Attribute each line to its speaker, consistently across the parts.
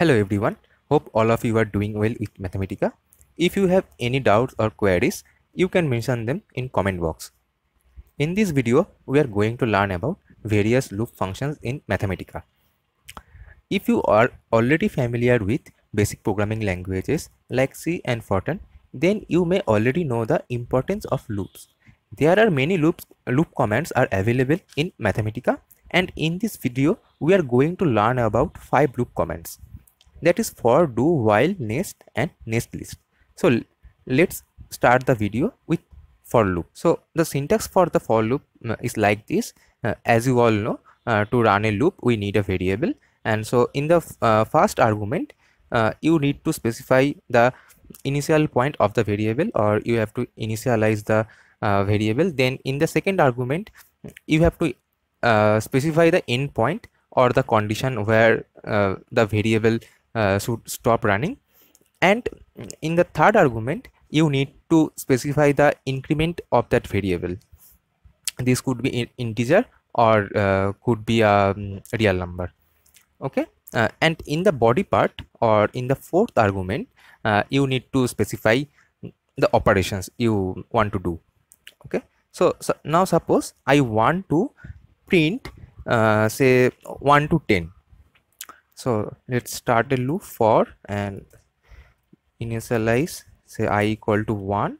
Speaker 1: Hello everyone, hope all of you are doing well with Mathematica. If you have any doubts or queries, you can mention them in comment box. In this video, we are going to learn about various loop functions in Mathematica. If you are already familiar with basic programming languages like C and Fortran, then you may already know the importance of loops. There are many loops, loop commands are available in Mathematica and in this video, we are going to learn about 5 loop commands that is for do while nest and nest list so let's start the video with for loop so the syntax for the for loop uh, is like this uh, as you all know uh, to run a loop we need a variable and so in the uh, first argument uh, you need to specify the initial point of the variable or you have to initialize the uh, variable then in the second argument you have to specify the endpoint or the condition where the variable uh, should stop running and in the third argument you need to specify the increment of that variable this could be an integer or uh, could be a um, real number okay uh, and in the body part or in the fourth argument uh, you need to specify the operations you want to do okay so, so now suppose i want to print uh, say 1 to 10 so let's start a loop for and initialize say i equal to 1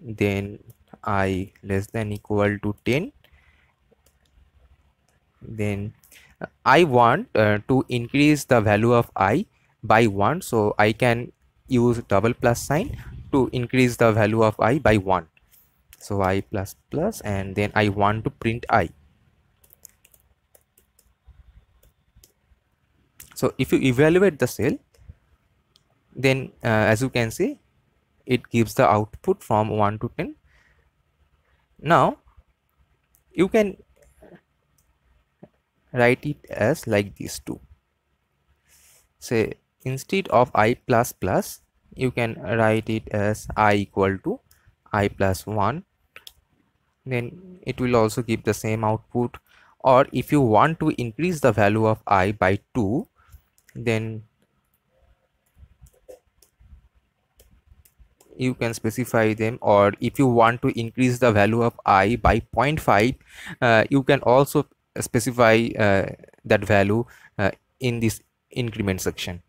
Speaker 1: then i less than equal to 10 then uh, i want uh, to increase the value of i by 1 so i can use double plus sign to increase the value of i by 1 so i plus plus and then i want to print i So if you evaluate the cell, then uh, as you can see, it gives the output from 1 to 10. Now you can write it as like this two. Say instead of i plus plus, you can write it as i equal to i plus 1 then it will also give the same output or if you want to increase the value of i by 2 then you can specify them or if you want to increase the value of i by 0.5 uh, you can also specify uh, that value uh, in this increment section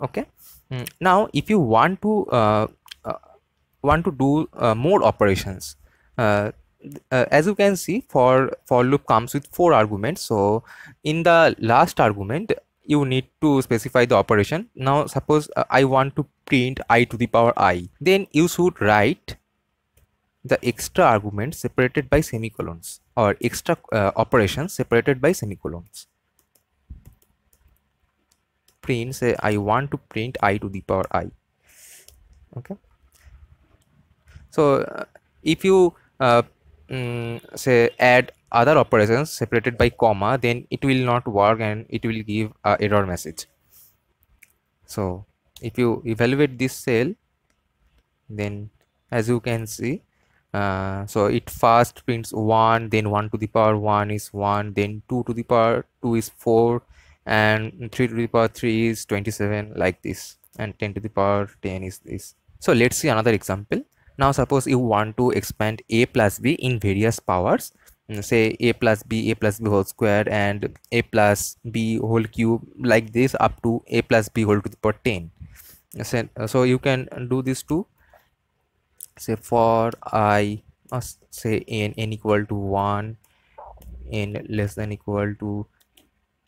Speaker 1: okay mm, now if you want to uh, uh, want to do uh, more operations uh, as you can see for for loop comes with four arguments so in the last argument you need to specify the operation now suppose uh, i want to print i to the power i then you should write the extra argument separated by semicolons or extra uh, operations separated by semicolons print say i want to print i to the power i okay so uh, if you uh, um, say add other operations separated by comma then it will not work and it will give a error message so if you evaluate this cell then as you can see uh, so it first prints 1 then 1 to the power 1 is 1 then 2 to the power 2 is 4 and 3 to the power 3 is 27 like this and 10 to the power 10 is this so let's see another example now suppose you want to expand a plus b in various powers mm, say a plus b a plus b whole square and a plus b whole cube like this up to a plus b whole to the power 10 mm, so, uh, so you can do this too say for i uh, say n n equal to 1 n less than equal to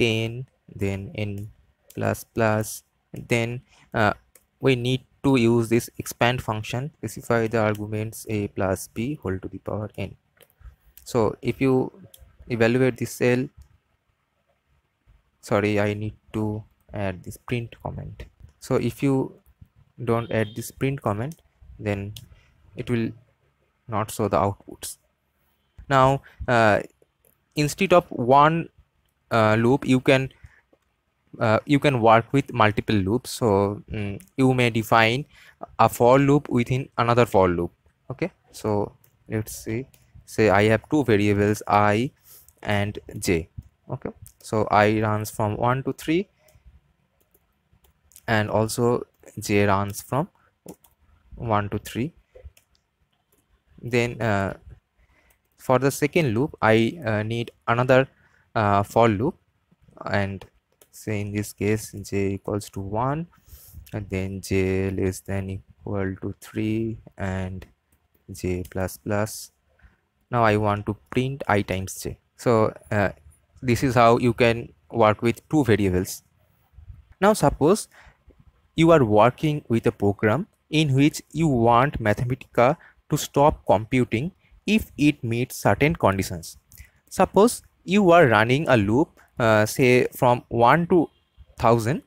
Speaker 1: 10 then n plus plus then uh, we need to use this expand function specify the arguments a plus b whole to the power n so if you evaluate this cell sorry i need to add this print comment so if you don't add this print comment then it will not show the outputs now uh, instead of one uh, loop you can uh, you can work with multiple loops so um, you may define a for loop within another for loop okay so let's see say i have two variables i and j okay so i runs from 1 to 3 and also j runs from 1 to 3 then uh, for the second loop i uh, need another uh, for loop and say in this case j equals to 1 and then j less than equal to 3 and j plus plus now i want to print i times j so uh, this is how you can work with two variables now suppose you are working with a program in which you want mathematica to stop computing if it meets certain conditions suppose you are running a loop uh, say from 1 to 1000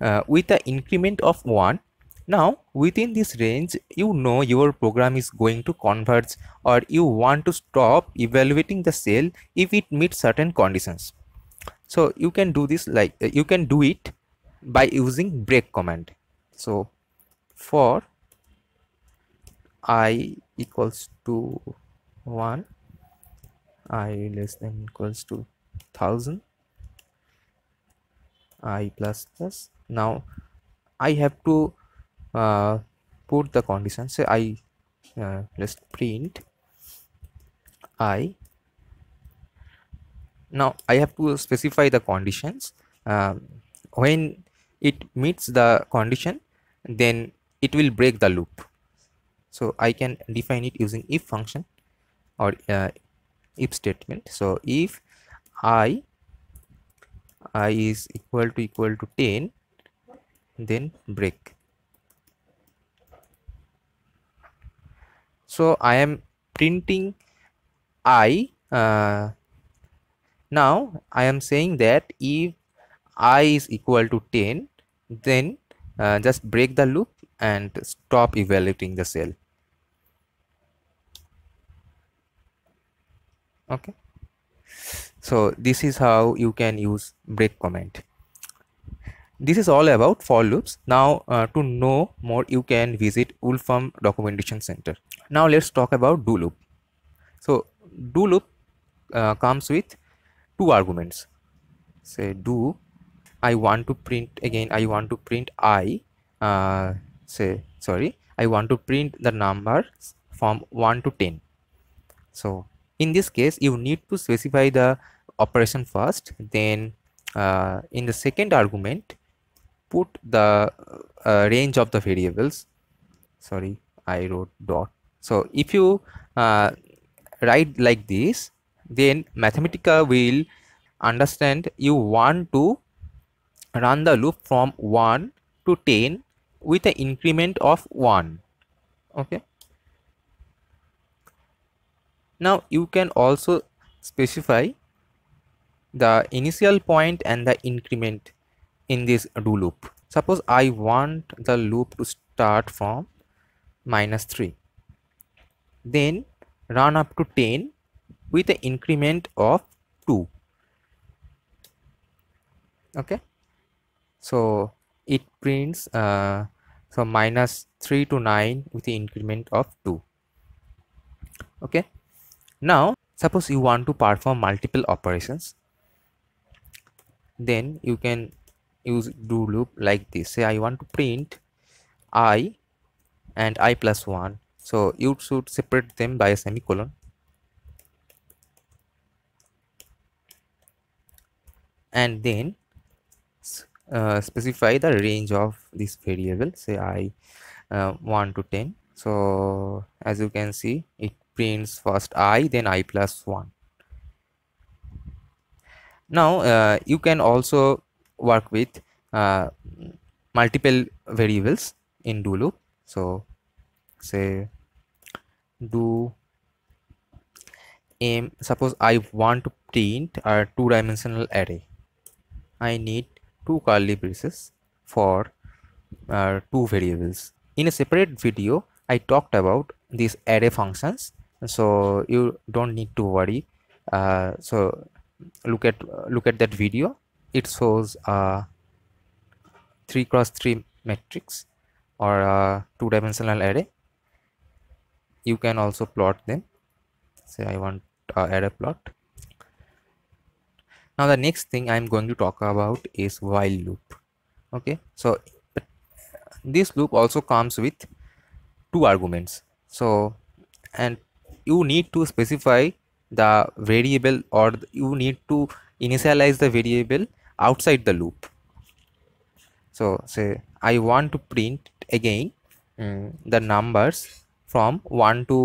Speaker 1: uh, with an increment of 1 now within this range you know your program is going to converge or you want to stop evaluating the cell if it meets certain conditions so you can do this like uh, you can do it by using break command so for i equals to 1 i less than equals to 1000 i plus plus now i have to uh, put the condition say i uh, just print i now i have to specify the conditions um, when it meets the condition then it will break the loop so i can define it using if function or uh, if statement so if i i is equal to equal to 10 then break so i am printing i uh, now i am saying that if i is equal to 10 then uh, just break the loop and stop evaluating the cell okay so this is how you can use break comment this is all about for loops now uh, to know more you can visit wolfram documentation center now let's talk about do loop so do loop uh, comes with two arguments say do i want to print again i want to print i uh, say sorry i want to print the numbers from 1 to 10 so in this case you need to specify the operation first then uh, in the second argument put the uh, uh, range of the variables sorry i wrote dot so if you uh, write like this then mathematica will understand you want to run the loop from 1 to 10 with an increment of 1 okay now you can also specify the initial point and the increment in this do loop suppose i want the loop to start from minus 3 then run up to 10 with the increment of 2 okay so it prints uh, 3 to 9 with the increment of 2 okay now, suppose you want to perform multiple operations, then you can use do loop like this. Say I want to print i and i plus 1. So you should separate them by a semicolon. And then uh, specify the range of this variable say i uh, 1 to 10 so as you can see it prints first i then i plus 1 now uh, you can also work with uh, multiple variables in do loop so say do m suppose i want to print a two dimensional array i need two curly braces for uh, two variables in a separate video i talked about these array functions so you don't need to worry uh, so look at look at that video it shows a uh, 3 cross 3 matrix or a uh, two dimensional array you can also plot them say i want a uh, array plot now the next thing i'm going to talk about is while loop okay so this loop also comes with two arguments so and you need to specify the variable or you need to initialize the variable outside the loop so say i want to print again um, the numbers from 1 to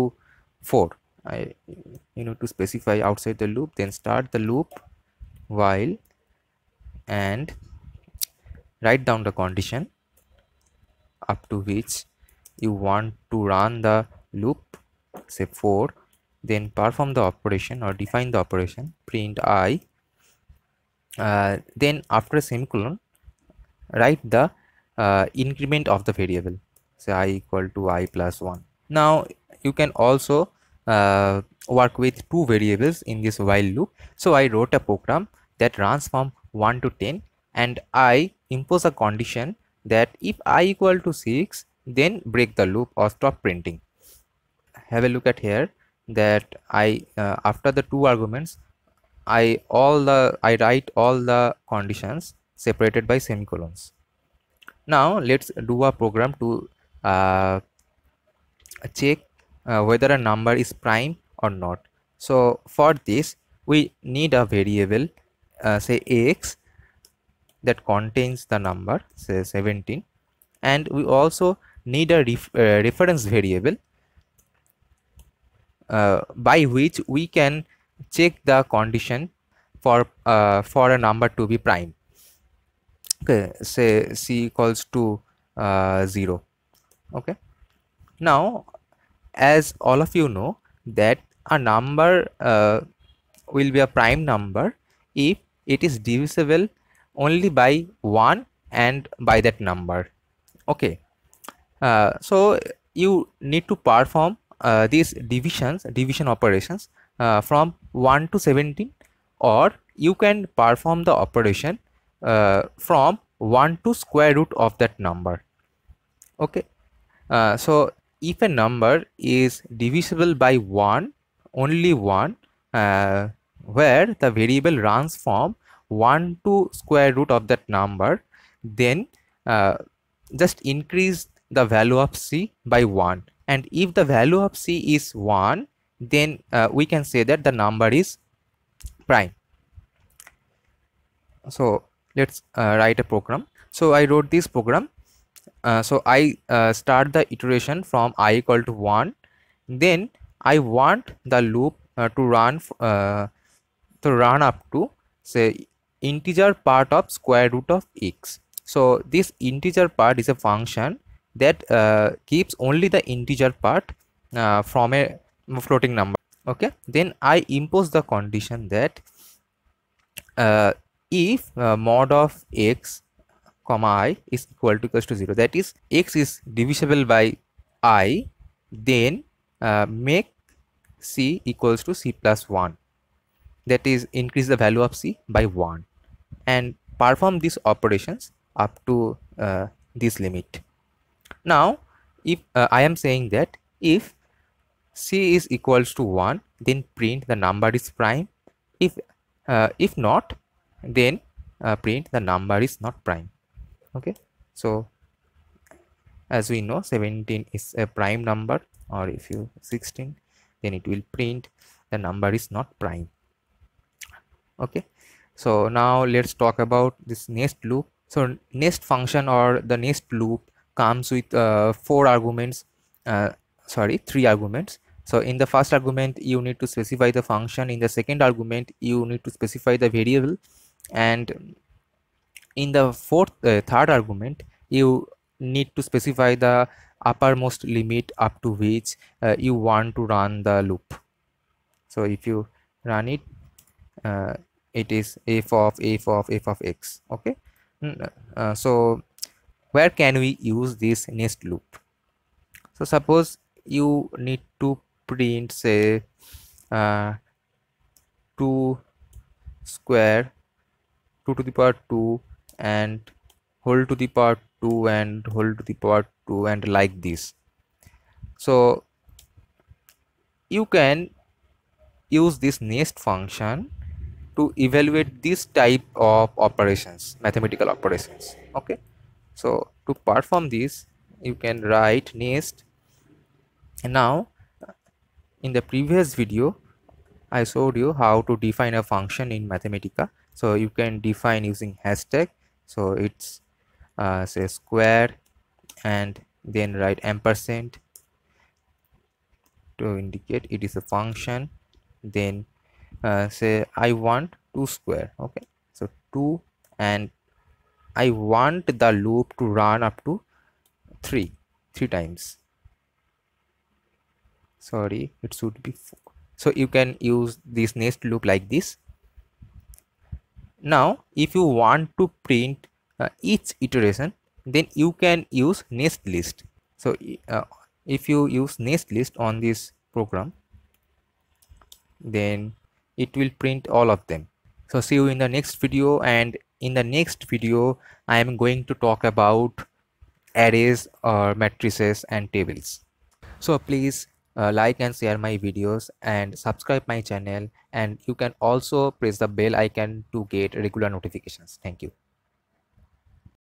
Speaker 1: 4 i you know to specify outside the loop then start the loop while and write down the condition up to which you want to run the loop say 4 then perform the operation or define the operation print i uh, then after semicolon write the uh, increment of the variable say i equal to i plus 1 now you can also uh, work with two variables in this while loop so i wrote a program that runs from 1 to 10 and i impose a condition that if i equal to 6 then break the loop or stop printing have a look at here that I uh, after the two arguments I all the I write all the conditions separated by semicolons now let's do a program to uh, check uh, whether a number is prime or not so for this we need a variable uh, say x that contains the number say 17 and we also need a ref uh, reference variable uh, by which we can check the condition for uh, for a number to be prime okay say c equals to uh, 0 okay now as all of you know that a number uh, will be a prime number if it is divisible only by 1 and by that number okay uh, so you need to perform uh, these divisions division operations uh, from 1 to 17 or you can perform the operation uh, from 1 to square root of that number okay uh, so if a number is divisible by 1 only 1 uh, where the variable runs from 1 to square root of that number then just increase the value of c by 1 and if the value of c is 1 then uh, we can say that the number is prime so let's uh, write a program so i wrote this program uh, so i uh, start the iteration from i equal to 1 then i want the loop uh, to run uh, to run up to say integer part of square root of x so this integer part is a function that uh, keeps only the integer part uh, from a floating number okay then i impose the condition that uh, if uh, mod of x comma i is equal to equals to 0 that is x is divisible by i then uh, make c equals to c plus 1 that is increase the value of c by 1 and perform these operations up to uh, this limit now if uh, i am saying that if c is equals to 1 then print the number is prime if uh, if not then uh, print the number is not prime okay so as we know 17 is a prime number or if you 16 then it will print the number is not prime okay so now let's talk about this next loop so next function or the next loop comes with uh, four arguments uh, sorry three arguments so in the first argument you need to specify the function in the second argument you need to specify the variable and in the fourth uh, third argument you need to specify the uppermost limit up to which uh, you want to run the loop so if you run it uh, it is f of f of f of x okay mm, uh, so where can we use this nest loop so suppose you need to print say uh, 2 square 2 to the power 2 and whole to the power 2 and whole to the power 2 and like this so you can use this nest function to evaluate this type of operations mathematical operations okay so to perform this you can write nest and now in the previous video i showed you how to define a function in mathematica so you can define using hashtag so it's uh, say square and then write ampersand to indicate it is a function then uh, say i want 2 square okay so 2 and I want the loop to run up to 3 3 times sorry it should be 4 so you can use this nest loop like this now if you want to print uh, each iteration then you can use nest list so uh, if you use nest list on this program then it will print all of them so see you in the next video and in the next video i am going to talk about arrays or uh, matrices and tables so please uh, like and share my videos and subscribe my channel and you can also press the bell icon to get regular notifications thank you